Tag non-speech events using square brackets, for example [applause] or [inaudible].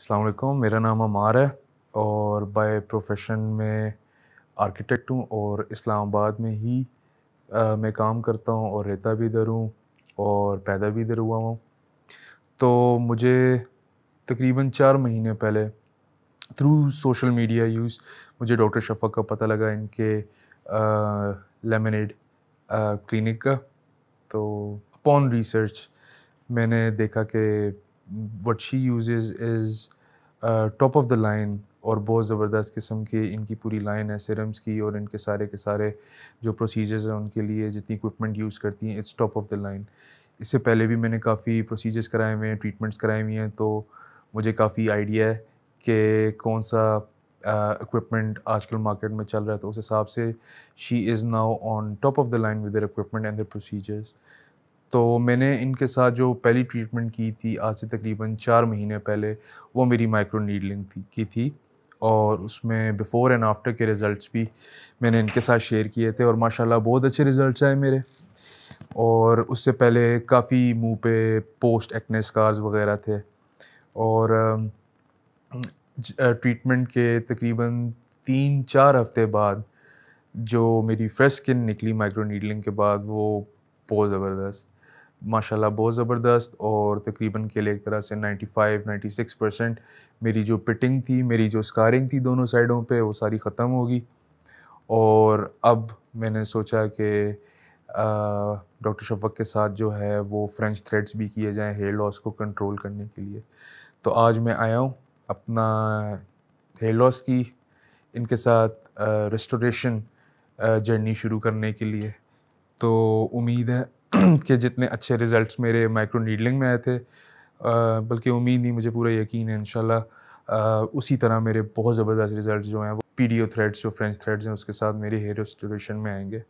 अलकुम मेरा नाम अमार है और बाय प्रोफेशन में आर्किटेक्ट हूँ और इस्लामाबाद में ही आ, मैं काम करता हूँ और रहता भी इधर हूँ और पैदा भी इधर हुआ हूँ तो मुझे तकरीबन चार महीने पहले थ्रू सोशल मीडिया यूज़ मुझे डॉक्टर शफक का पता लगा इनके लेमनेड क्लिनिक का तो अपॉन रिसर्च मैंने देखा कि what she use is top of the line और बहुत ज़बरदस्त किस्म के इनकी पूरी लाइन है सिरम्स की और इनके सारे के सारे जो प्रोसीजर्स हैं उनके लिए जितनी इक्विपमेंट यूज़ करती हैं it's top of the line इससे पहले भी मैंने काफ़ी प्रोसीजर्स कराए हुए हैं ट्रीटमेंट्स कराए हुए हैं तो मुझे काफ़ी आइडिया है कि कौन सा इक्विपमेंट uh, आजकल मार्केट में चल रहा है तो उस हिसाब से she is now on top of the line with equipment and the procedures तो मैंने इनके साथ जो पहली ट्रीटमेंट की थी आज से तकरीबन चार महीने पहले वो मेरी माइक्रो नीडलिंग थी की थी और उसमें बिफ़ोर एंड आफ्टर के रिज़ल्ट्स भी मैंने इनके साथ शेयर किए थे और माशाल्लाह बहुत अच्छे रिज़ल्ट आए मेरे और उससे पहले काफ़ी मुंह पे पोस्ट एक्ने स्कार्स वगैरह थे और ट्रीटमेंट के तकरीबन तीन चार हफ्ते बाद जो मेरी फ्रेश स्किन निकली माइक्रो नीडलिंग के बाद वो बहुत ज़बरदस्त माशाल्लाह बहुत ज़बरदस्त और तकरीबन के लिए एक तरह से 95 96 परसेंट मेरी जो पिटिंग थी मेरी जो स्कारिंग थी दोनों साइडों पे वो सारी ख़त्म होगी और अब मैंने सोचा कि डॉक्टर शफक के साथ जो है वो फ्रेंच थ्रेड्स भी किए जाएँ हेयर लॉस को कंट्रोल करने के लिए तो आज मैं आया हूँ अपना हेयर लॉस की इनके साथ रेस्टोरेशन जर्नी शुरू करने के लिए तो उम्मीद है [clears throat] कि जितने अच्छे रिज़ल्ट मेरे माइक्रो नीडलिंग में आए थे बल्कि उम्मीद नहीं मुझे पूरा यकीन है इन उसी तरह मेरे बहुत ज़बरदस्त रिज़ल्ट जो हैं वो पी डी ओ थ्रेड्स जो फ्रेंच थ्रेड्स हैं उसके साथ मेरी हेयर रेस्टोरेशन में आएंगे